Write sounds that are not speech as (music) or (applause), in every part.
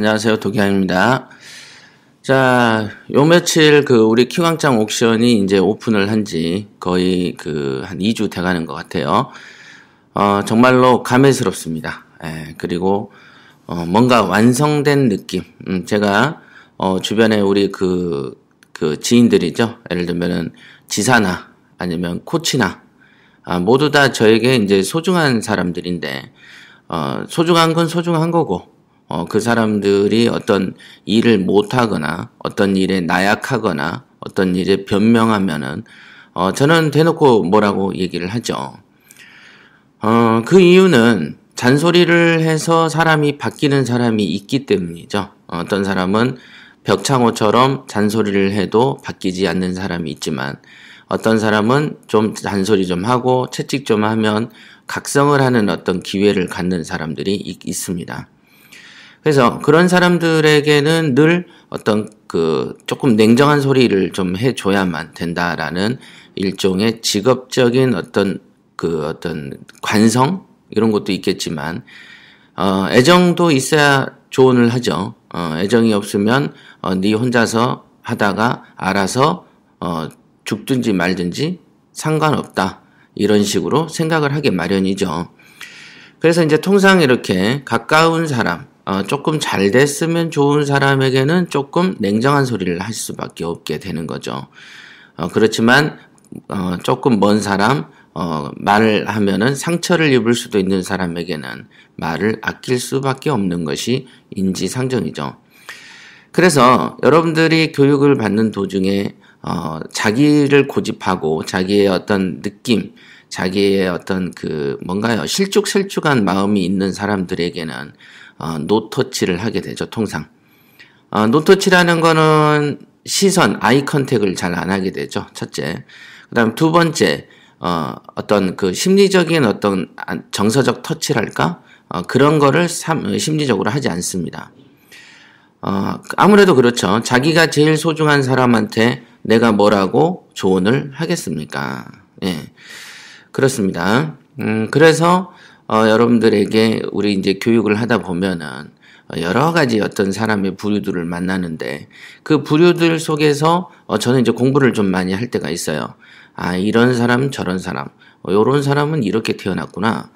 안녕하세요. 도기환입니다. 자, 요 며칠 그 우리 킹왕짱 옥션이 이제 오픈을 한 지 거의 그 한 2주 돼 가는 것 같아요. 어, 정말로 감회스럽습니다. 예, 그리고 어, 뭔가 완성된 느낌. 음, 제가 어, 주변에 우리 그, 그 지인들이죠. 예를 들면은 지사나 아니면 코치나 아, 모두 다 저에게 이제 소중한 사람들인데 어, 소중한 건 소중한 거고 어, 그 사람들이 어떤 일을 못하거나 어떤 일에 나약하거나 어떤 일에 변명하면은 어, 저는 대놓고 뭐라고 얘기를 하죠. 어, 그 이유는 잔소리를 해서 사람이 바뀌는 사람이 있기 때문이죠. 어떤 사람은 벽창호처럼 잔소리를 해도 바뀌지 않는 사람이 있지만 어떤 사람은 좀 잔소리 좀 하고 채찍 좀 하면 각성을 하는 어떤 기회를 갖는 사람들이 있, 있습니다. 그래서 그런 사람들에게는 늘 어떤 그 조금 냉정한 소리를 좀 해줘야만 된다라는 일종의 직업적인 어떤 그 어떤 관성 이런 것도 있겠지만 어, 애정도 있어야 조언을 하죠. 어, 애정이 없으면 어, 네 혼자서 하다가 알아서 어, 죽든지 말든지 상관없다 이런 식으로 생각을 하게 마련이죠. 그래서 이제 통상 이렇게 가까운 사람 어, 조금 잘 됐으면 좋은 사람에게는 조금 냉정한 소리를 할 수밖에 없게 되는 거죠. 어, 그렇지만 어, 조금 먼 사람, 어, 말을 하면은 상처를 입을 수도 있는 사람에게는 말을 아낄 수밖에 없는 것이 인지상정이죠. 그래서 여러분들이 교육을 받는 도중에 어, 자기를 고집하고 자기의 어떤 느낌, 자기의 어떤 그 뭔가요 실쭉실쭉한 마음이 있는 사람들에게는 어, 노터치를 하게 되죠 통상 어, 노터치라는 거는 시선 아이 컨택을 잘 안 하게 되죠 첫째 그다음 두 번째 어, 어떤 그 심리적인 어떤 아, 정서적 터치랄까 어, 그런 거를 삼, 어, 심리적으로 하지 않습니다. 어, 아무래도 그렇죠. 자기가 제일 소중한 사람한테 내가 뭐라고 조언을 하겠습니까? 예. 그렇습니다. 음, 그래서 어, 여러분들에게 우리 이제 교육을 하다 보면은 어, 여러 가지 어떤 사람의 부류들을 만나는데 그 부류들 속에서 어, 저는 이제 공부를 좀 많이 할 때가 있어요. 아 이런 사람 저런 사람 어, 요런 사람은 이렇게 태어났구나.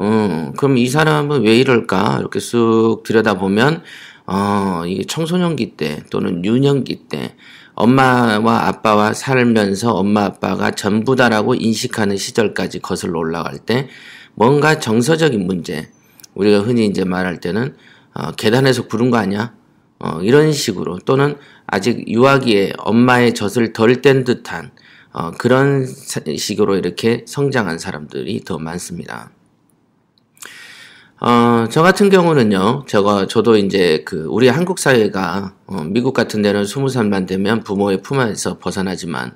음, 그럼 이 사람은 왜 이럴까 이렇게 쑥 들여다보면 어, 이게 청소년기 때 또는 유년기 때 엄마와 아빠와 살면서 엄마 아빠가 전부다라고 인식하는 시절까지 거슬러 올라갈 때 뭔가 정서적인 문제 우리가 흔히 이제 말할 때는 어, 계단에서 구른 거 아니야? 어, 이런 식으로 또는 아직 유아기에 엄마의 젖을 덜 뗀 듯한 어, 그런 식으로 이렇게 성장한 사람들이 더 많습니다. 어, 저 같은 경우는요, 제가, 저도 이제 그, 우리 한국 사회가, 어, 미국 같은 데는 스무 살만 되면 부모의 품에서 벗어나지만,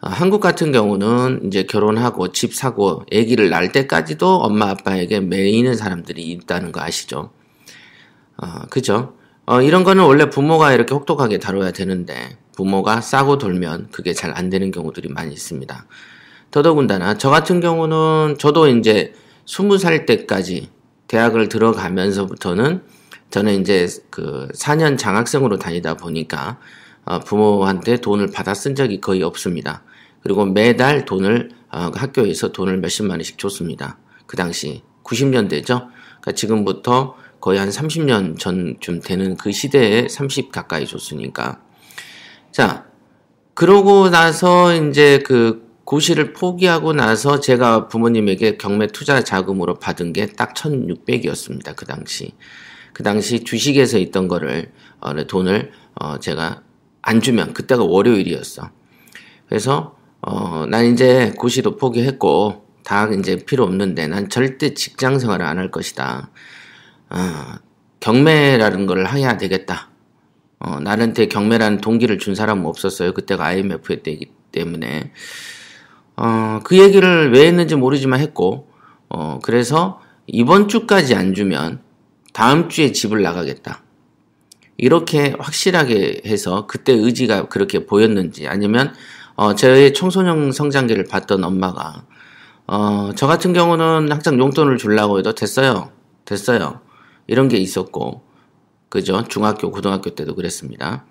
어, 한국 같은 경우는 이제 결혼하고 집 사고 아기를 낳을 때까지도 엄마 아빠에게 매이는 사람들이 있다는 거 아시죠? 어, 그죠? 어, 이런 거는 원래 부모가 이렇게 혹독하게 다뤄야 되는데, 부모가 싸고 돌면 그게 잘 안 되는 경우들이 많이 있습니다. 더더군다나, 저 같은 경우는 저도 이제 스무 살 때까지 대학을 들어가면서부터는 저는 이제 그 4년 장학생으로 다니다 보니까 어, 부모한테 돈을 받아 쓴 적이 거의 없습니다. 그리고 매달 돈을 어, 학교에서 돈을 몇십만 원씩 줬습니다. 그 당시 90년대죠. 그러니까 지금부터 거의 한 30년 전쯤 되는 그 시대에 30 가까이 줬으니까. 자, 그러고 나서 이제 그 고시를 포기하고 나서 제가 부모님에게 경매 투자 자금으로 받은 게 딱 1600이었습니다. 그 당시. 그 당시 주식에서 있던 거를, 어, 네, 돈을, 어, 제가 안 주면, 그때가 월요일이었어. 그래서, 어, 난 이제 고시도 포기했고, 다 이제 필요 없는데, 난 절대 직장 생활을 안 할 것이다. 어, 경매라는 걸 해야 되겠다. 어, 나한테 경매라는 동기를 준 사람은 없었어요. 그때가 IMF 때이기 때문에. 어, 그 얘기를 왜 했는지 모르지만 했고, 어, 그래서 이번 주까지 안 주면 다음 주에 집을 나가겠다. 이렇게 확실하게 해서 그때 의지가 그렇게 보였는지 아니면 어, 저의 청소년 성장기를 봤던 엄마가 어, 저 같은 경우는 항상 용돈을 줄라고 해도 됐어요. 됐어요. 이런 게 있었고 그죠? 중학교, 고등학교 때도 그랬습니다.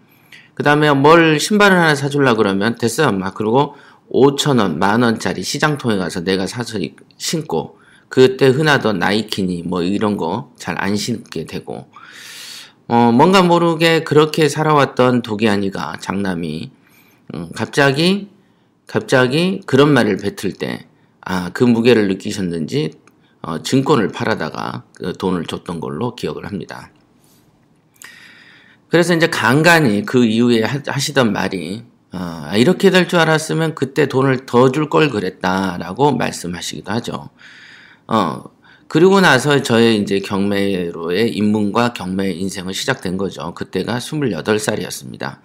그 다음에 뭘 신발을 하나 사주려 고 그러면 됐어요. 막 그리고 5천원, 만원짜리 시장통에 가서 내가 사서 신고 그때 흔하던 나이키니 뭐 이런 거 잘 안 신게 되고 어, 뭔가 모르게 그렇게 살아왔던 도기안이가 장남이 음, 갑자기 갑자기 그런 말을 뱉을 때아그 무게를 느끼셨는지 어, 증권을 팔아다가 그 돈을 줬던 걸로 기억을 합니다. 그래서 이제 간간히 그 이후에 하시던 말이 아, 이렇게 될 줄 알았으면 그때 돈을 더 줄 걸 그랬다라고 말씀하시기도 하죠. 어, 그리고 나서 저의 이제 경매로의 입문과 경매 인생은 시작된 거죠. 그때가 28살이었습니다.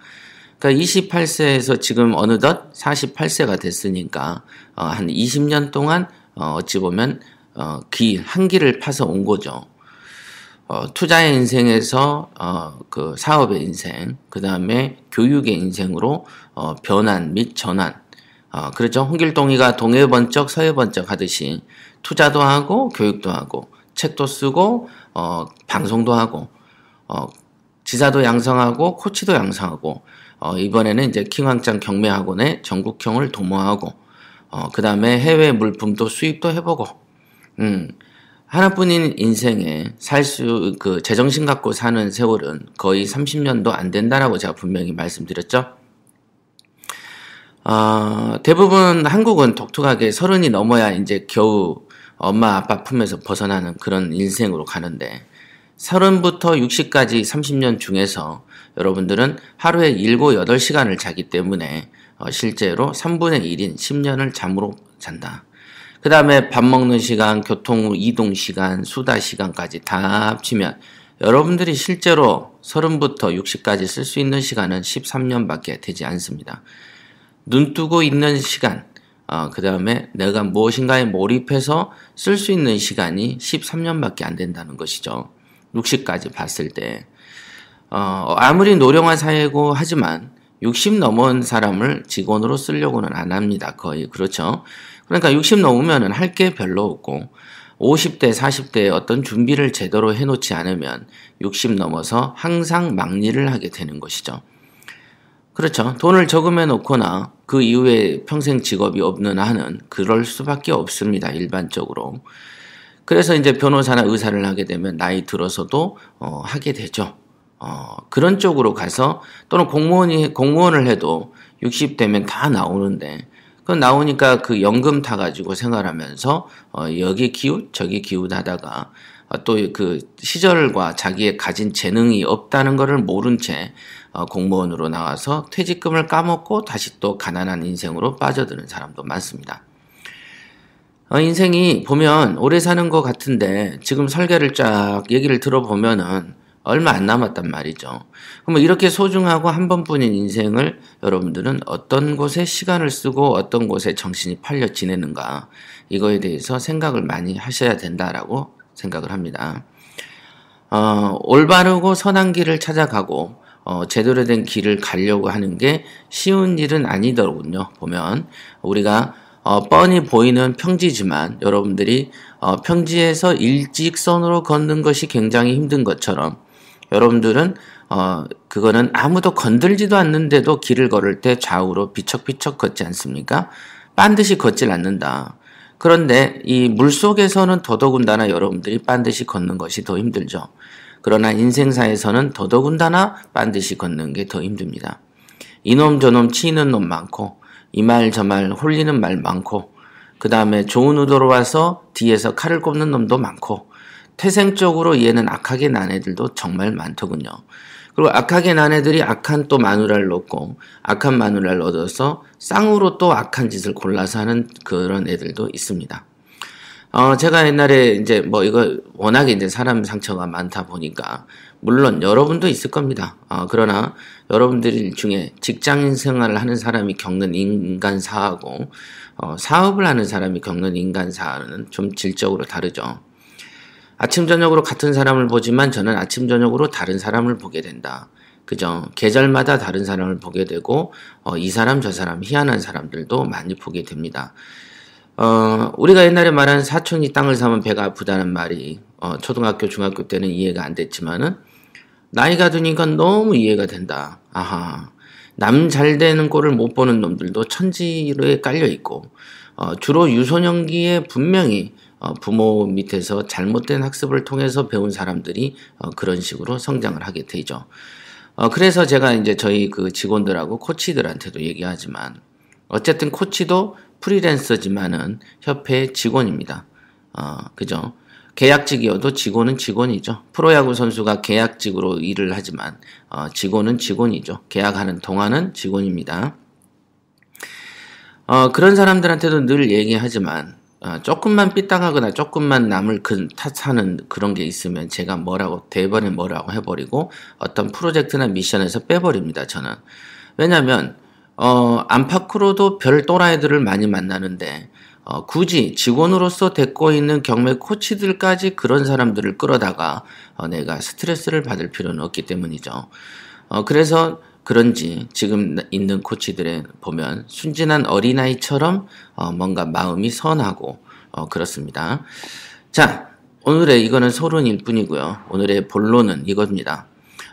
그러니까 28세에서 지금 어느덧 48세가 됐으니까 어, 한 20년 동안 어, 어찌 보면 어, 길, 한 길을 파서 온 거죠. 어, 투자의 인생에서 어, 그 사업의 인생, 그 다음에 교육의 인생으로 어, 변환 및 전환. 어, 그렇죠. 홍길동이가 동해번쩍 서해번쩍 하듯이 투자도 하고 교육도 하고 책도 쓰고 어, 방송도 하고 어, 지사도 양성하고 코치도 양성하고 어, 이번에는 이제 킹왕짱 경매학원에 전국형을 도모하고 어, 그 다음에 해외 물품도 수입도 해보고 음, 하나뿐인 인생에 살 수그 제정신 갖고 사는 세월은 거의 30년도 안 된다라고 제가 분명히 말씀드렸죠. 어, 대부분 한국은 독특하게 서른이 넘어야 이제 겨우 엄마 아빠 품에서 벗어나는 그런 인생으로 가는데 서른부터 60까지 30년 중에서 여러분들은 하루에 7, 8시간을 자기 때문에 어, 실제로 3분의 1인 10년을 잠으로 잔다. 그 다음에 밥 먹는 시간, 교통 후 이동 시간, 수다 시간까지 다 합치면 여러분들이 실제로 30부터 60까지 쓸 수 있는 시간은 13년밖에 되지 않습니다. 눈 뜨고 있는 시간, 어, 그 다음에 내가 무엇인가에 몰입해서 쓸 수 있는 시간이 13년밖에 안 된다는 것이죠. 60까지 봤을 때. 어, 아무리 노령화 사회고 하지만 60 넘은 사람을 직원으로 쓰려고는 안 합니다. 거의. 그렇죠. 그러니까 60넘으면할 게 별로 없고 50대, 40대에 어떤 준비를 제대로 해놓지 않으면 60 넘어서 항상 망리를 하게 되는 것이죠. 그렇죠. 돈을 저금해 놓거나 그 이후에 평생 직업이 없는 한은 그럴 수밖에 없습니다. 일반적으로. 그래서 이제 변호사나 의사를 하게 되면 나이 들어서도 어, 하게 되죠. 어, 그런 쪽으로 가서 또는 공무원이 공무원을 해도 6 0되면다 나오는데 그 나오니까 그 연금 타가지고 생활하면서 어, 여기 기웃 저기 기웃 하다가 어, 또그 시절과 자기의 가진 재능이 없다는 것을 모른 채 어, 공무원으로 나와서 퇴직금을 까먹고 다시 또 가난한 인생으로 빠져드는 사람도 많습니다. 어, 인생이 보면 오래 사는 것 같은데 지금 설계를 쫙 얘기를 들어보면은 얼마 안 남았단 말이죠. 그럼 이렇게 소중하고 한 번뿐인 인생을 여러분들은 어떤 곳에 시간을 쓰고 어떤 곳에 정신이 팔려 지내는가 이거에 대해서 생각을 많이 하셔야 된다라고 생각을 합니다. 어, 올바르고 선한 길을 찾아가고 어, 제대로 된 길을 가려고 하는 게 쉬운 일은 아니더군요. 보면 우리가 어, 뻔히 보이는 평지지만 여러분들이 어, 평지에서 일직선으로 걷는 것이 굉장히 힘든 것처럼 여러분들은 어, 그거는 아무도 건들지도 않는데도 길을 걸을 때 좌우로 비척비척 걷지 않습니까? 반드시 걷질 않는다. 그런데 이 물속에서는 더더군다나 여러분들이 반드시 걷는 것이 더 힘들죠. 그러나 인생사에서는 더더군다나 반드시 걷는 게 더 힘듭니다. 이놈 저놈 치이는 놈 많고 이 말 저 말 홀리는 말 많고 그 다음에 좋은 의도로 와서 뒤에서 칼을 꼽는 놈도 많고 태생적으로 얘는 악하게 난 애들도 정말 많더군요. 그리고 악하게 난 애들이 악한 또 마누라를 놓고 악한 마누라를 얻어서 쌍으로 또 악한 짓을 골라서 하는 그런 애들도 있습니다. 어, 제가 옛날에 이제 뭐 이거 워낙에 이제 사람 상처가 많다 보니까 물론 여러분도 있을 겁니다. 어, 그러나 여러분들 중에 직장인 생활을 하는 사람이 겪는 인간사하고 어, 사업을 하는 사람이 겪는 인간사는 좀 질적으로 다르죠. 아침 저녁으로 같은 사람을 보지만 저는 아침 저녁으로 다른 사람을 보게 된다. 그죠? 계절마다 다른 사람을 보게 되고 어, 이 사람 저 사람 희한한 사람들도 많이 보게 됩니다. 어, 우리가 옛날에 말한 사촌이 땅을 사면 배가 아프다는 말이 어, 초등학교, 중학교 때는 이해가 안 됐지만은 나이가 드니까 너무 이해가 된다. 아하. 남 잘 되는 꼴을 못 보는 놈들도 천지로에 깔려 있고 어, 주로 유소년기에 분명히 어, 부모 밑에서 잘못된 학습을 통해서 배운 사람들이 어, 그런 식으로 성장을 하게 되죠. 어, 그래서 제가 이제 저희 그 직원들하고 코치들한테도 얘기하지만 어쨌든 코치도 프리랜서지만은 협회 직원입니다. 그죠? 계약직이어도 직원은 직원이죠. 프로야구 선수가 계약직으로 일을 하지만 직원은 직원이죠. 계약하는 동안은 직원입니다. 그런 사람들한테도 늘 얘기하지만 아, 조금만 삐딱하거나 조금만 남을 그 탓하는 그런 게 있으면 제가 뭐라고 대번에 뭐라고 해버리고 어떤 프로젝트나 미션에서 빼버립니다. 저는 왜냐하면 어, 안팎으로도 별 또라이들을 많이 만나는데 어, 굳이 직원으로서 데리고 있는 경매 코치들까지 그런 사람들을 끌어다가 어, 내가 스트레스를 받을 필요는 없기 때문이죠. 어, 그래서 그런지 지금 있는 코치들에 보면 순진한 어린아이처럼 어, 뭔가 마음이 선하고 어, 그렇습니다. 자, 오늘의 이거는 소론일 뿐이고요. 오늘의 본론은 이겁니다.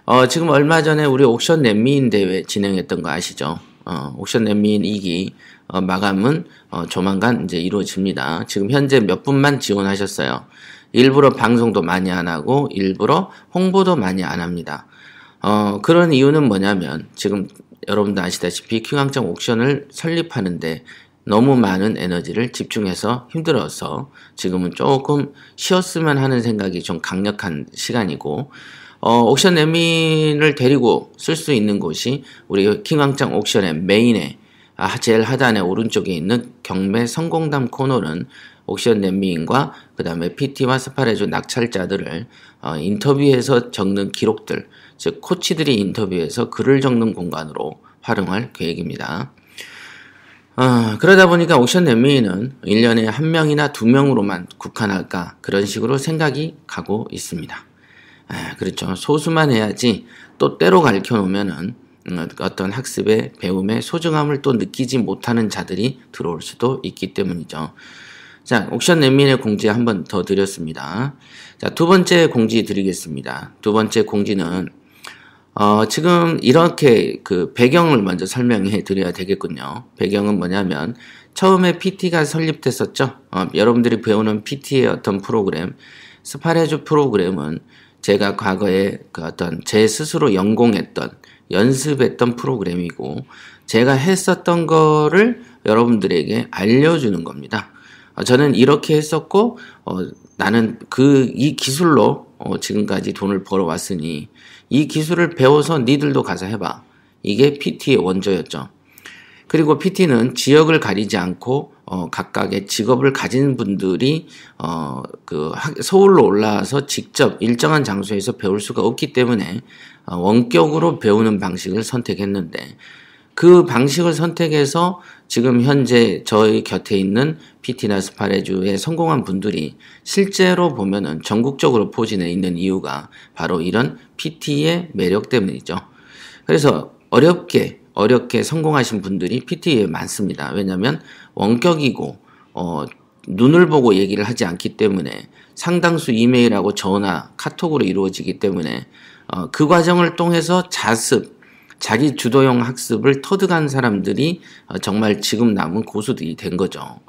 어, 지금 얼마 전에 우리 옥션 렛미인 대회 진행했던 거 아시죠? 어, 옥션 렛미인 2기 어, 마감은 어, 조만간 이제 이루어집니다. 지금 현재 몇 분만 지원하셨어요. 일부러 방송도 많이 안 하고 일부러 홍보도 많이 안 합니다. 어, 그런 이유는 뭐냐면 지금 여러분도 아시다시피 킹왕짱 옥션을 설립하는데 너무 많은 에너지를 집중해서 힘들어서 지금은 조금 쉬었으면 하는 생각이 좀 강력한 시간이고 어, 옥션 애민을 데리고 쓸 수 있는 곳이 우리 킹왕짱 옥션의 메인에 아, 제일 하단에 오른쪽에 있는 경매 성공담 코너는 옥션 냄비인과그 다음에 PT와 스파레조 낙찰자들을 어, 인터뷰에서 적는 기록들 즉 코치들이 인터뷰에서 글을 적는 공간으로 활용할 계획입니다. 아, 그러다 보니까 옥션 넷미는 1년에 한 명이나 두 명으로만 국한할까 그런 식으로 생각이 가고 있습니다. 아, 그렇죠. 소수만 해야지 또 때로 가르쳐 놓으면은 음, 어떤 학습의 배움의 소중함을 또 느끼지 못하는 자들이 들어올 수도 있기 때문이죠. 자, 옥션 냄민의 공지 한번 더 드렸습니다. 자, 두 번째 공지 드리겠습니다. 두 번째 공지는 어, 지금 이렇게 그 배경을 먼저 설명해 드려야 되겠군요. 배경은 뭐냐면 처음에 PT가 설립됐었죠. 어, 여러분들이 배우는 PT의 어떤 프로그램, 스파레즈 프로그램은 제가 과거에 그 어떤 제 스스로 연공했던 연습했던 프로그램이고 제가 했었던 거를 여러분들에게 알려주는 겁니다. 어, 저는 이렇게 했었고 어, 나는 그 이 기술로 어, 지금까지 돈을 벌어왔으니 이 기술을 배워서 니들도 가서 해봐. 이게 PT의 원조였죠. 그리고 PT는 지역을 가리지 않고 어, 각각의 직업을 가진 분들이 어, 그 서울로 올라와서 직접 일정한 장소에서 배울 수가 없기 때문에 어, 원격으로 배우는 방식을 선택했는데 그 방식을 선택해서 지금 현재 저희 곁에 있는 피티나스파레주에 성공한 분들이 실제로 보면은 전국적으로 포진해 있는 이유가 바로 이런 PT의 매력 때문이죠. 그래서 어렵게 어렵게 성공하신 분들이 PT에 많습니다. 왜냐면 원격이고 어, 눈을 보고 얘기를 하지 않기 때문에 상당수 이메일하고 전화, 카톡으로 이루어지기 때문에 어, 그 과정을 통해서 자습, 자기 주도형 학습을 터득한 사람들이 어, 정말 지금 남은 고수들이 된 거죠.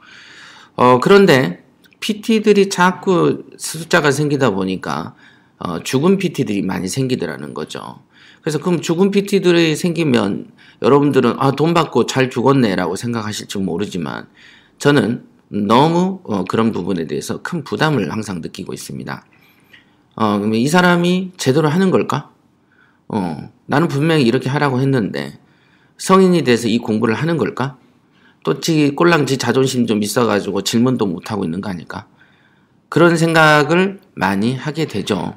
어, 그런데 PT들이 자꾸 숫자가 생기다 보니까 어, 죽은 PT들이 많이 생기더라는 거죠. 그래서 그럼 죽은 PT들이 생기면 여러분들은 아, 돈 받고 잘 죽었네라고 생각하실지 모르지만 저는 너무 어, 그런 부분에 대해서 큰 부담을 항상 느끼고 있습니다. 어, 이 사람이 제대로 하는 걸까? 어, 나는 분명히 이렇게 하라고 했는데 성인이 돼서 이 공부를 하는 걸까? 또지 꼴랑 지 자존심 좀 있어가지고 질문도 못 하고 있는 거 아닐까? 그런 생각을 많이 하게 되죠.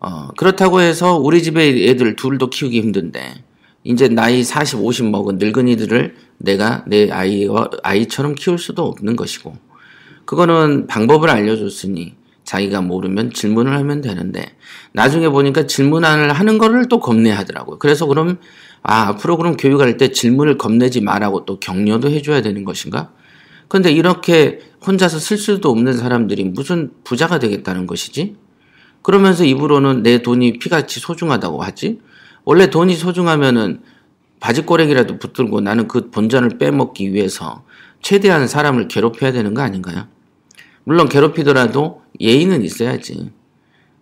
어, 그렇다고 해서 우리 집에 애들 둘도 키우기 힘든데 이제 나이 40, 50 먹은 늙은이들을 내가 내 아이와 아이처럼 키울 수도 없는 것이고 그거는 방법을 알려줬으니 자기가 모르면 질문을 하면 되는데 나중에 보니까 질문을 하는 거를 또 겁내하더라고요. 그래서 그럼 아 앞으로 그럼 교육할 때 질문을 겁내지 말라고 또 격려도 해줘야 되는 것인가? 근데 이렇게 혼자서 쓸 수도 없는 사람들이 무슨 부자가 되겠다는 것이지? 그러면서 입으로는 내 돈이 피같이 소중하다고 하지? 원래 돈이 소중하면은 바지꼬랭이라도 붙들고 나는 그 본전을 빼먹기 위해서 최대한 사람을 괴롭혀야 되는 거 아닌가요? 물론 괴롭히더라도 예의는 있어야지.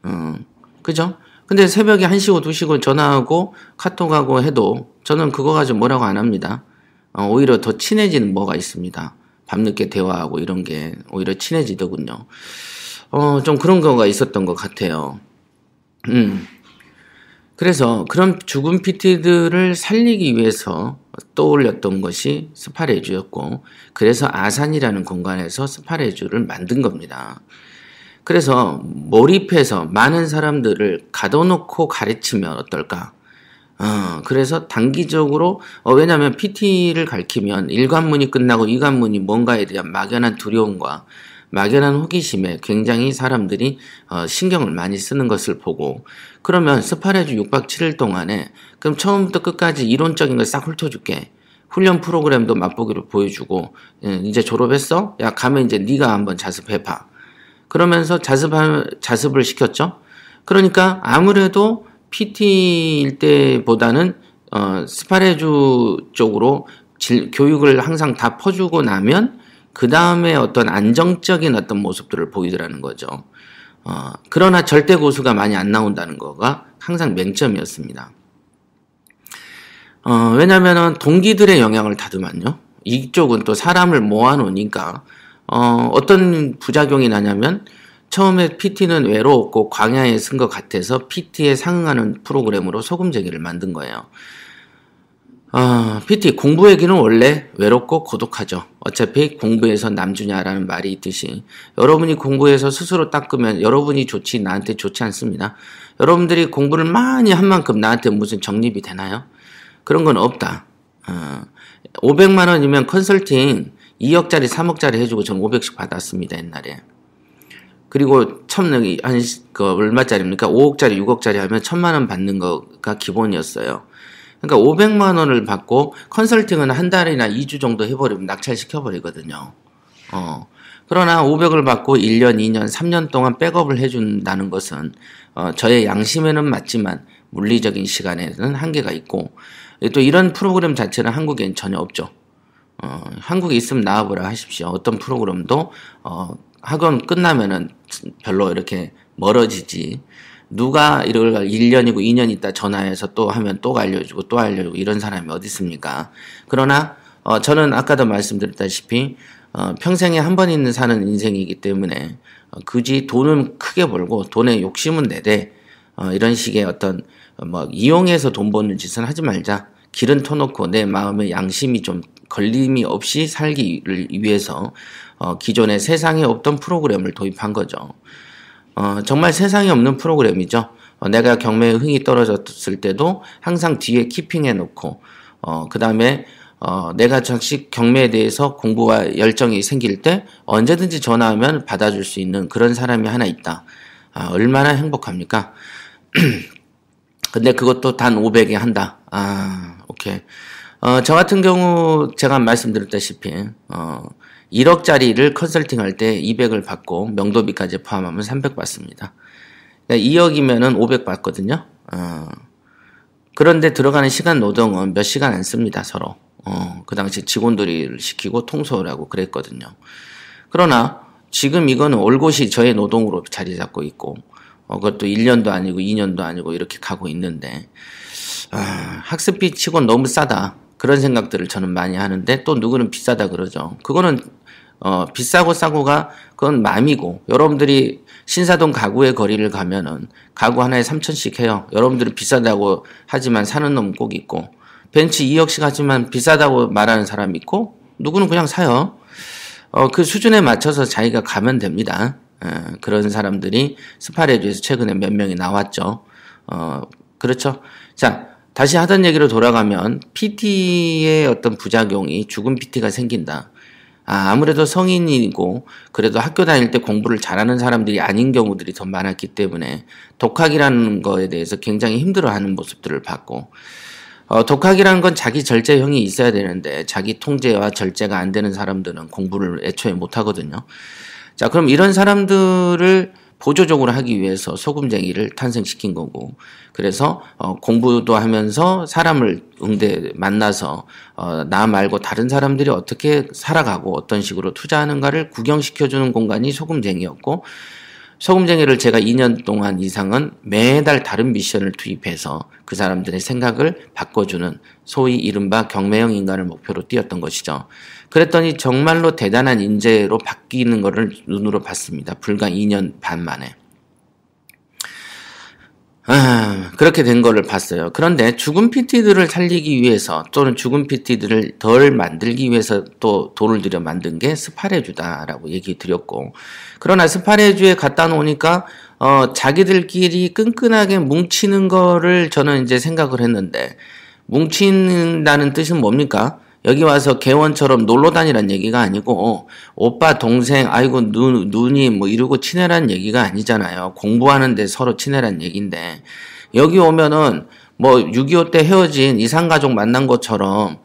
어, 그죠? 근데 새벽에 1시고 2시고 전화하고 카톡하고 해도 저는 그거 가지고 뭐라고 안 합니다. 어, 오히려 더 친해지는 뭐가 있습니다. 밤늦게 대화하고 이런 게 오히려 친해지더군요. 어, 좀 그런 거가 있었던 것 같아요. 음. 그래서 그런 죽은 PT들을 살리기 위해서 떠올렸던 것이 스파레주였고, 그래서 아산이라는 공간에서 스파레주를 만든 겁니다. 그래서 몰입해서 많은 사람들을 가둬놓고 가르치면 어떨까? 어, 그래서 단기적으로 어, 왜냐하면 PT를 가르치면 일관문이 끝나고 이관문이 뭔가에 대한 막연한 두려움과 막연한 호기심에 굉장히 사람들이 어, 신경을 많이 쓰는 것을 보고 그러면 스파레주 6박 7일 동안에 그럼 처음부터 끝까지 이론적인 걸 싹 훑어줄게. 훈련 프로그램도 맛보기로 보여주고 예, 이제 졸업했어? 야 가면 이제 네가 한번 자습해봐. 그러면서 자습 자습을 시켰죠. 그러니까 아무래도 PT일 때보다는 어, 스파레주 쪽으로 질, 교육을 항상 다 퍼주고 나면 그 다음에 어떤 안정적인 어떤 모습들을 보이더라는 거죠. 어, 그러나 절대 고수가 많이 안 나온다는 거가 항상 맹점이었습니다. 어, 왜냐면은 동기들의 영향을 다듬만요 이쪽은 또 사람을 모아놓으니까 어, 어떤 부작용이 나냐면 처음에 PT는 외로웠고 광야에 쓴 것 같아서 PT에 상응하는 프로그램으로 소금쟁이를 만든 거예요. 어, PT 공부 얘기는 원래 외롭고 고독하죠. 어차피 공부해서 남주냐라는 말이 있듯이 여러분이 공부해서 스스로 닦으면 여러분이 좋지 나한테 좋지 않습니다. 여러분들이 공부를 많이 한 만큼 나한테 무슨 적립이 되나요? 그런 건 없다. 어, 500만 원이면 컨설팅 2억짜리, 3억짜리 해주고 전 500씩 받았습니다, 옛날에. 그리고 천명이 한, 그, 얼마짜리입니까? 5억짜리, 그러니까 6억짜리 하면 천만 원 받는 거가 기본이었어요. 그러니까 500만 원을 받고 컨설팅은 한 달이나 2주 정도 해버리면 낙찰시켜버리거든요. 어. 그러나 500을 받고 1년, 2년, 3년 동안 백업을 해준다는 것은 어, 저의 양심에는 맞지만 물리적인 시간에는 한계가 있고 또 이런 프로그램 자체는 한국엔 전혀 없죠. 어, 한국에 있으면 나와보라 하십시오. 어떤 프로그램도 어, 학원 끝나면은 별로 이렇게 멀어지지. 누가 이걸 1년이고 2년 있다 전화해서 또 하면 또 알려주고 또 알려주고 이런 사람이 어디 있습니까? 그러나 어, 저는 아까도 말씀드렸다시피 어, 평생에 한 번 있는 사는 인생이기 때문에 어, 굳이 돈은 크게 벌고 돈에 욕심은 내되 어, 이런 식의 어떤 어, 뭐 이용해서 돈 버는 짓은 하지 말자. 길은 터놓고 내 마음의 양심이 좀 걸림이 없이 살기를 위해서 어, 기존에 세상에 없던 프로그램을 도입한 거죠. 어, 정말 세상에 없는 프로그램이죠. 어, 내가 경매에 흥이 떨어졌을 때도 항상 뒤에 키핑해 놓고 어, 그 다음에 어, 내가 정식 경매에 대해서 공부와 열정이 생길 때 언제든지 전화하면 받아줄 수 있는 그런 사람이 하나 있다. 아, 얼마나 행복합니까? (clears throat) 근데 그것도 단 500에 한다. 아, 오케이. 어, 저 같은 경우 제가 말씀드렸다시피 어, 1억짜리를 컨설팅할 때 200을 받고 명도비까지 포함하면 300 받습니다. 2억이면은 그러니까 500 받거든요. 어, 그런데 들어가는 시간 노동은 몇 시간 안 씁니다, 서로. 어, 그 당시 직원들이 시키고 통솔 하고 그랬거든요. 그러나 지금 이거는 올곧이 저의 노동으로 자리 잡고 있고, 어, 그것도 1년도 아니고 2년도 아니고 이렇게 가고 있는데, 아, 학습비 치고 너무 싸다. 그런 생각들을 저는 많이 하는데 또 누구는 비싸다 그러죠. 그거는 어, 비싸고 싸고가 그건 맘이고 여러분들이 신사동 가구의 거리를 가면은 가구 하나에 3천씩 해요. 여러분들은 비싸다고 하지만 사는 놈 꼭 있고 벤츠 2억씩 하지만 비싸다고 말하는 사람 있고 누구는 그냥 사요. 어, 그 수준에 맞춰서 자기가 가면 됩니다. 어, 그런 사람들이 스파레주에서 최근에 몇 명이 나왔죠. 어, 그렇죠. 자, 다시 하던 얘기로 돌아가면 PT의 어떤 부작용이 죽은 PT가 생긴다. 아, 아무래도 성인이고 그래도 학교 다닐 때 공부를 잘하는 사람들이 아닌 경우들이 더 많았기 때문에 독학이라는 거에 대해서 굉장히 힘들어하는 모습들을 봤고 어, 독학이라는 건 자기 절제형이 있어야 되는데 자기 통제와 절제가 안 되는 사람들은 공부를 애초에 못 하거든요. 자, 그럼 이런 사람들을 보조적으로 하기 위해서 소금쟁이를 탄생시킨 거고 그래서 어, 공부도 하면서 사람을 응대 만나서 어, 나 말고 다른 사람들이 어떻게 살아가고 어떤 식으로 투자하는가를 구경시켜주는 공간이 소금쟁이였고 소금쟁이를 제가 2년 동안 이상은 매달 다른 미션을 투입해서 그 사람들의 생각을 바꿔주는 소위 이른바 경매형 인간을 목표로 띄었던 것이죠. 그랬더니 정말로 대단한 인재로 바뀌는 것을 눈으로 봤습니다. 불과 2년 반 만에. 아, 그렇게 된 거를 봤어요. 그런데 죽은 PT들을 살리기 위해서 또는 죽은 PT들을 덜 만들기 위해서 또 돈을 들여 만든 게 스파레주다라고 얘기 드렸고 그러나 스파레주에 갖다 놓으니까 어, 자기들끼리 끈끈하게 뭉치는 거를 저는 이제 생각을 했는데 뭉친다는 뜻은 뭡니까? 여기 와서 개원처럼 놀러 다니란 얘기가 아니고 오빠 동생 아이고 눈 누니 뭐 이러고 친해란 얘기가 아니잖아요. 공부하는데 서로 친해란 얘기인데 여기 오면은 뭐6.25 때 헤어진 이상가족 만난 것처럼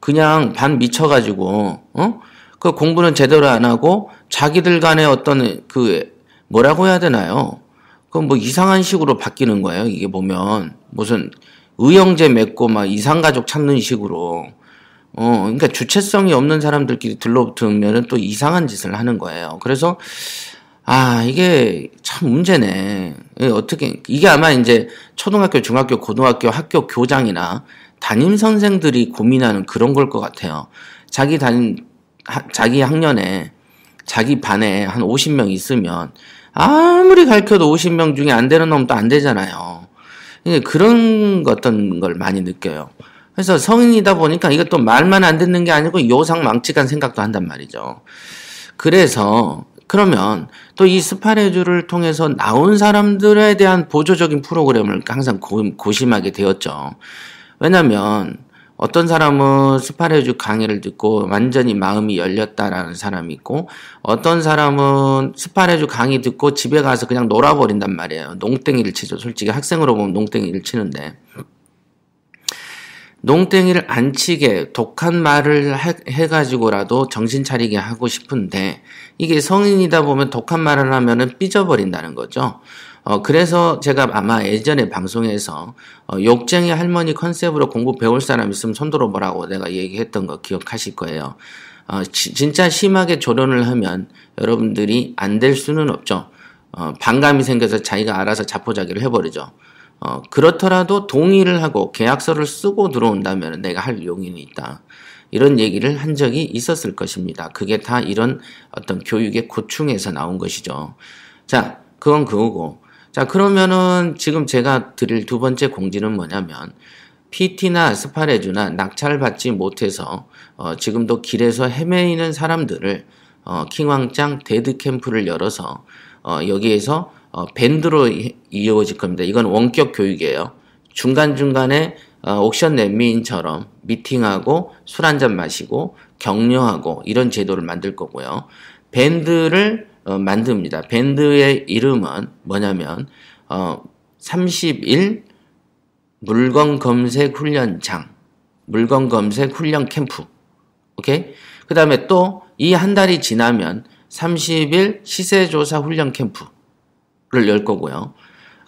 그냥 반 미쳐가지고 어? 그 공부는 제대로 안 하고 자기들 간에 어떤 그 뭐라고 해야 되나요? 그럼 뭐 이상한 식으로 바뀌는 거예요. 이게 보면 무슨 의형제 맺고 막 이상가족 찾는 식으로 어, 그러니까 주체성이 없는 사람들끼리 들러붙으면 또 이상한 짓을 하는 거예요. 그래서 아, 이게 참 문제네. 어떻게, 이게 아마 이제 초등학교, 중학교, 고등학교 학교 교장이나 담임 선생들이 고민하는 그런 걸 것 같아요. 자기 담임, 자기 학년에, 자기 반에 한 50명 있으면 아무리 가르쳐도 50명 중에 안 되는 놈도 안 되잖아요. 그런 어떤 걸 많이 느껴요. 그래서 성인이다 보니까 이것도 말만 안 듣는 게 아니고 요상망측한 생각도 한단 말이죠. 그래서 그러면 또 이 스파레주를 통해서 나온 사람들에 대한 보조적인 프로그램을 항상 고, 심하게 되었죠. 왜냐하면 어떤 사람은 스파레주 강의를 듣고 완전히 마음이 열렸다라는 사람이 있고 어떤 사람은 스파레주 강의 듣고 집에 가서 그냥 놀아버린단 말이에요. 농땡이를 치죠. 솔직히 학생으로 보면 농땡이를 치는데. 농땡이를 안 치게 독한 말을 해, 가지고라도 정신 차리게 하고 싶은데 이게 성인이다 보면 독한 말을 하면은 삐져버린다는 거죠. 어, 그래서 제가 아마 예전에 방송에서 어, 욕쟁이 할머니 컨셉으로 공부 배울 사람 있으면 손들어 보라고 내가 얘기했던 거 기억하실 거예요. 어, 지, 진짜 심하게 조련을 하면 여러분들이 안 될 수는 없죠. 어, 반감이 생겨서 자기가 알아서 자포자기를 해버리죠. 어, 그렇더라도 동의를 하고 계약서를 쓰고 들어온다면 내가 할 용인이 있다. 이런 얘기를 한 적이 있었을 것입니다. 그게 다 이런 어떤 교육의 고충에서 나온 것이죠. 자, 그건 그거고. 자, 그러면은 지금 제가 드릴 두 번째 공지는 뭐냐면, PT나 스파레주나 낙찰 받지 못해서 어, 지금도 길에서 헤매이는 사람들을 어, 킹왕짱 데드캠프를 열어서 어, 여기에서 어, 밴드로 이어질 겁니다. 이건 원격 교육이에요. 중간중간에 어, 옥션 랜미인처럼 미팅하고 술 한잔 마시고 격려하고 이런 제도를 만들 거고요. 밴드를 어, 만듭니다. 밴드의 이름은 뭐냐면 어, 31 물건 검색 훈련장, 물건 검색 훈련 캠프. 오케이? 그 다음에 또 이 한 달이 지나면 30일 시세조사 훈련 캠프. 거를 열 거고요.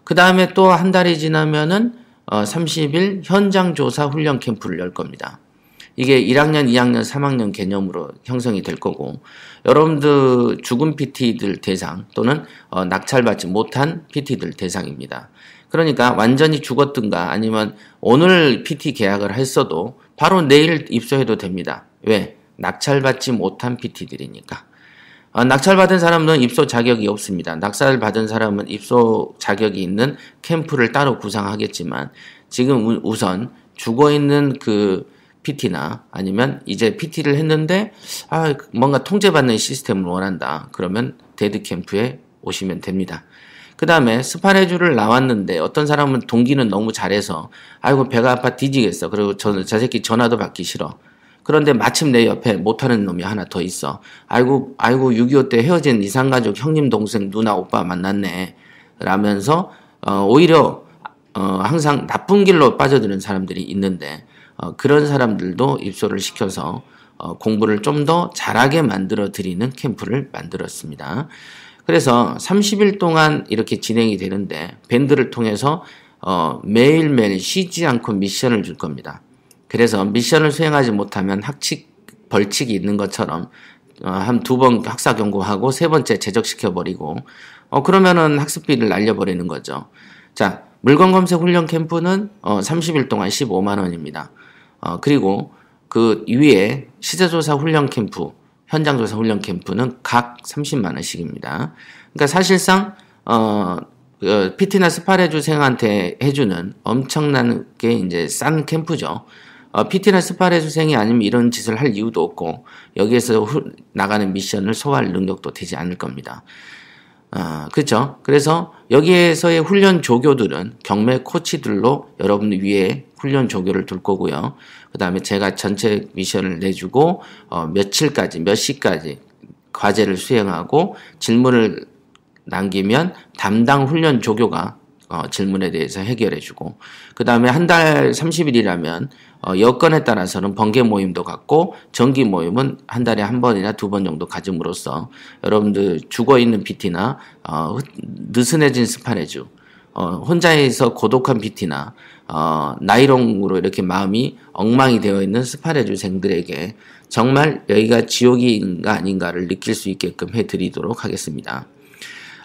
그 다음에 또 한 달이 지나면은 어, 30일 현장 조사 훈련 캠프를 열 겁니다. 이게 1학년, 2학년, 3학년 개념으로 형성이 될 거고 여러분들 죽은 PT들 대상 또는 어, 낙찰받지 못한 PT들 대상입니다. 그러니까 완전히 죽었든가 아니면 오늘 PT 계약을 했어도 바로 내일 입소해도 됩니다. 왜? 낙찰받지 못한 PT들이니까. 아, 낙찰받은 사람은 입소 자격이 없습니다. 낙찰받은 을 사람은 입소 자격이 있는 캠프를 따로 구상하겠지만 지금 우, 우선 죽어 있는 그 PT나 아니면 이제 PT를 했는데 아, 뭔가 통제받는 시스템을 원한다. 그러면 데드 캠프에 오시면 됩니다. 그 다음에 스파레주를 나왔는데 어떤 사람은 동기는 너무 잘해서 아이고 배가 아파 뒤지겠어. 그리고 저저 새끼 전화도 받기 싫어. 그런데 마침 내 옆에 못하는 놈이 하나 더 있어. 아이고, 아이고, 6.25 때 헤어진 이상가족 형님, 동생, 누나, 오빠 만났네. 라면서, 어, 오히려, 어, 항상 나쁜 길로 빠져드는 사람들이 있는데, 어, 그런 사람들도 입소를 시켜서, 어, 공부를 좀 더 잘하게 만들어 드리는 캠프를 만들었습니다. 그래서 30일 동안 이렇게 진행이 되는데, 밴드를 통해서, 어, 매일매일 쉬지 않고 미션을 줄 겁니다. 그래서 미션을 수행하지 못하면 학칙 벌칙이 있는 것처럼 어, 한 두 번 학사 경고하고 세 번째 제적시켜 버리고 어 그러면은 학습비를 날려 버리는 거죠. 자, 물건 검색 훈련 캠프는 어 30일 동안 15만 원입니다. 어 그리고 그 위에 시제조사 훈련 캠프, 현장조사 훈련 캠프는 각 30만 원씩입니다. 그러니까 사실상 어그 PT나 스파레주생한테 해주는 엄청난 게 이제 싼 캠프죠. 어, PT나 스파레 수생이 아니면 이런 짓을 할 이유도 없고 여기에서 후, 나가는 미션을 소화할 능력도 되지 않을 겁니다. 어, 그렇죠. 그래서 여기에서의 훈련 조교들은 경매 코치들로 여러분 위에 훈련 조교를 둘 거고요. 그 다음에 제가 전체 미션을 내주고 어, 며칠까지 몇 시까지 과제를 수행하고 질문을 남기면 담당 훈련 조교가 어, 질문에 대해서 해결해주고 그 다음에 한 달 30일이라면 어, 여건에 따라서는 번개 모임도 갖고 정기 모임은 한 달에 한 번이나 두 번 정도 가짐으로써 여러분들 죽어 있는 PT나 어, 느슨해진 스파네주 어, 혼자서 에 고독한 PT나 어, 나이롱으로 이렇게 마음이 엉망이 되어 있는 스파레주생들에게 정말 여기가 지옥인가 아닌가를 느낄 수 있게끔 해드리도록 하겠습니다.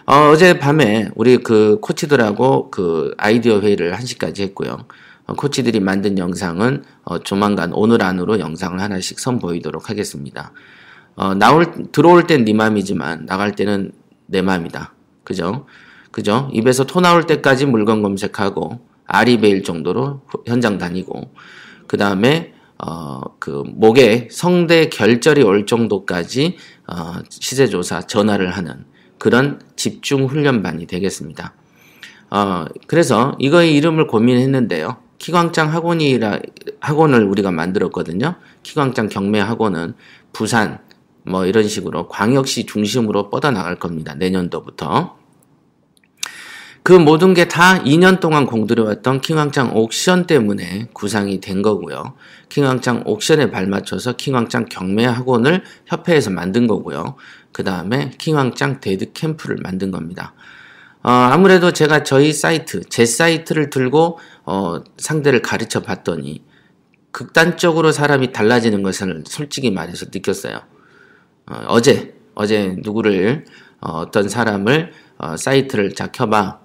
어, 어제 밤에 우리 그 코치들하고 그 아이디어 회의를 한시까지 했고요. 어, 코치들이 만든 영상은 어, 조만간 오늘 안으로 영상을 하나씩 선보이도록 하겠습니다. 어, 나올 들어올 땐네 맘이지만 나갈 때는 내 맘이다. 그죠? 그죠? 입에서 토 나올 때까지 물건 검색하고 아리베일 정도로 현장 다니고 그 다음에 어, 그 목에 성대 결절이 올 정도까지 어, 시세 조사 전화를 하는 그런 집중 훈련반이 되겠습니다. 어, 그래서 이거의 이름을 고민했는데요. 키광장 학원이라 학원을 우리가 만들었거든요. 키광장 경매 학원은 부산 뭐 이런 식으로 광역시 중심으로 뻗어 나갈 겁니다. 내년도부터. 그 모든 게 다 2년 동안 공들여왔던 킹왕창 옥션 때문에 구상이 된 거고요. 킹왕창 옥션에 발맞춰서 킹왕창 경매 학원을 협회에서 만든 거고요. 그 다음에 킹왕창 데드 캠프를 만든 겁니다. 어, 아무래도 제가 저희 사이트, 제 사이트를 들고 어, 상대를 가르쳐 봤더니 극단적으로 사람이 달라지는 것을 솔직히 말해서 느꼈어요. 어, 제 어제, 어제 누구를 어, 떤 사람을 어, 사이트를 자 켜봐.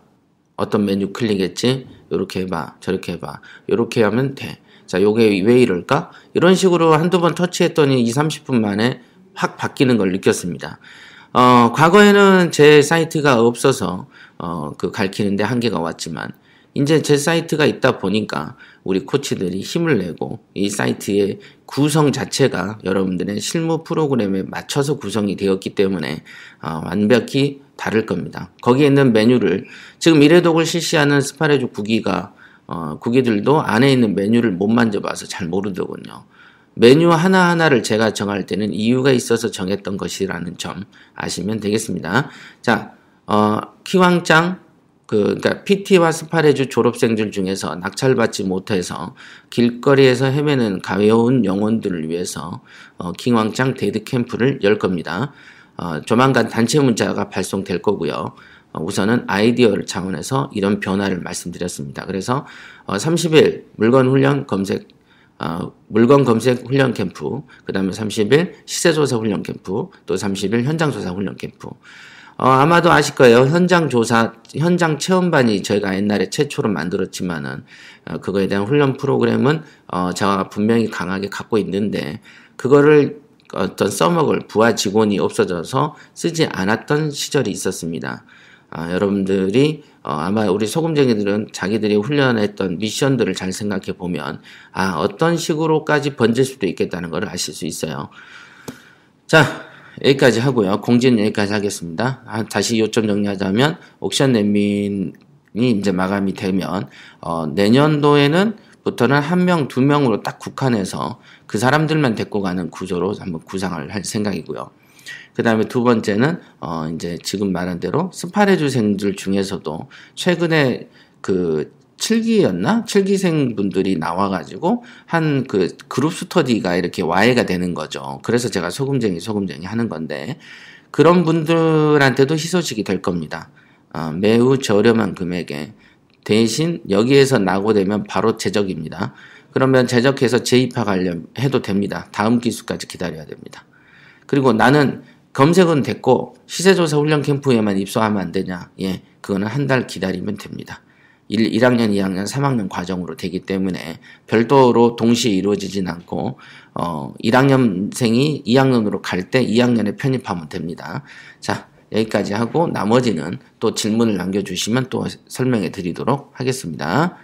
어떤 메뉴 클릭했지? 이렇게 해봐. 저렇게 해봐. 이렇게 하면 돼. 자, 요게 왜 이럴까? 이런 식으로 한두 번 터치했더니 2, 0 30분 만에 확 바뀌는 걸 느꼈습니다. 어, 과거에는 제 사이트가 없어서 어, 그갈키는데 한계가 왔지만 이제 제 사이트가 있다 보니까 우리 코치들이 힘을 내고 이 사이트의 구성 자체가 여러분들의 실무 프로그램에 맞춰서 구성이 되었기 때문에 어, 완벽히 다를 겁니다. 거기에 있는 메뉴를 지금 미래독을 실시하는 스파레주 구기가 어, 구기들도 안에 있는 메뉴를 못 만져봐서 잘 모르더군요. 메뉴 하나하나를 제가 정할 때는 이유가 있어서 정했던 것이라는 점 아시면 되겠습니다. 자, 어, 키왕짱 그그니까 PT와 스파레주 졸업생들 중에서 낙찰받지 못해서 길거리에서 헤매는 가벼운 영혼들을 위해서 어, 킹왕짱 데드 캠프를 열 겁니다. 어, 조만간 단체 문자가 발송될 거고요. 어, 우선은 아이디어를 차원해서 이런 변화를 말씀드렸습니다. 그래서 어, 30일 물건 훈련 검색 어, 물건 검색 훈련 캠프, 그 다음에 30일 시세조사 훈련 캠프, 또 30일 현장조사 훈련 캠프, 어, 아마도 아실 거예요. 현장 조사, 현장 체험반이 저희가 옛날에 최초로 만들었지만은 어, 그거에 대한 훈련 프로그램은 어, 제가 분명히 강하게 갖고 있는데 그거를 어떤 써먹을 부하 직원이 없어져서 쓰지 않았던 시절이 있었습니다. 아, 여러분들이 어, 아마 우리 소금쟁이들은 자기들이 훈련했던 미션들을 잘 생각해 보면 아 어떤 식으로까지 번질 수도 있겠다는 걸 아실 수 있어요. 자 여기까지 하고요. 공지는 여기까지 하겠습니다. 아, 다시 요점 정리하자면 옥션 랜민이 이제 마감이 되면 어, 내년도에는 부터는 한 명, 두 명으로 딱 국한해서 그 사람들만 데리고 가는 구조로 한번 구상을 할 생각이고요. 그 다음에 두 번째는 어 이제 지금 말한 대로 스파레주생들 중에서도 최근에 그 7기였나? 7기생 분들이 나와가지고 한 그 그룹 스터디가 이렇게 와해가 되는 거죠. 그래서 제가 소금쟁이 소금쟁이 하는 건데 그런 분들한테도 희소식이 될 겁니다. 어, 매우 저렴한 금액에 대신 여기에서 낙오되면 바로 제적입니다. 그러면 제적해서 재입학하려 해도 됩니다. 다음 기수까지 기다려야 됩니다. 그리고 나는 검색은 됐고 시세조사 훈련 캠프에만 입소하면 안 되냐? 예, 그거는 한 달 기다리면 됩니다. 1, 1학년, 2학년, 3학년 과정으로 되기 때문에 별도로 동시에 이루어지진 않고 어, 1학년생이 2학년으로 갈 때 2학년에 편입하면 됩니다. 자, 여기까지 하고 나머지는 또 질문을 남겨주시면 또 설명해 드리도록 하겠습니다.